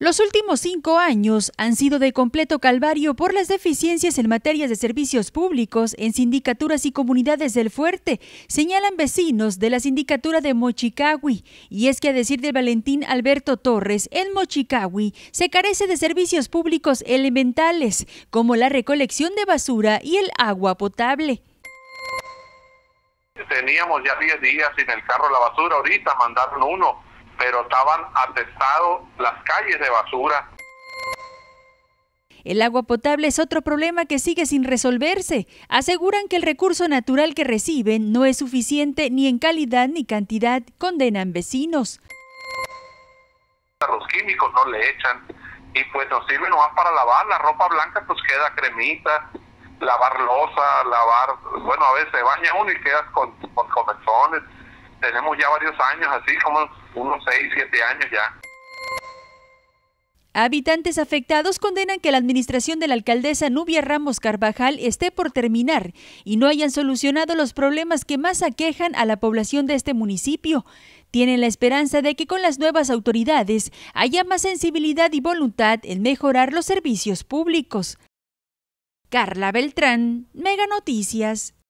Los últimos cinco años han sido de completo calvario por las deficiencias en materia de servicios públicos en sindicaturas y comunidades del fuerte, señalan vecinos de la sindicatura de mochicahui Y es que a decir del Valentín Alberto Torres, en mochicahui se carece de servicios públicos elementales, como la recolección de basura y el agua potable. Teníamos ya 10 días sin el carro la basura, ahorita mandaron uno pero estaban atestados las calles de basura. El agua potable es otro problema que sigue sin resolverse. Aseguran que el recurso natural que reciben no es suficiente ni en calidad ni cantidad, condenan vecinos. los químicos no le echan y pues nos sirve nomás para lavar la ropa blanca, pues queda cremita, lavar losa, lavar, bueno, a veces bañas baña uno y quedas con, con comezones tenemos ya varios años, así como unos 6, 7 años ya. Habitantes afectados condenan que la administración de la alcaldesa Nubia Ramos Carvajal esté por terminar y no hayan solucionado los problemas que más aquejan a la población de este municipio. Tienen la esperanza de que con las nuevas autoridades haya más sensibilidad y voluntad en mejorar los servicios públicos. Carla Beltrán, Mega Noticias.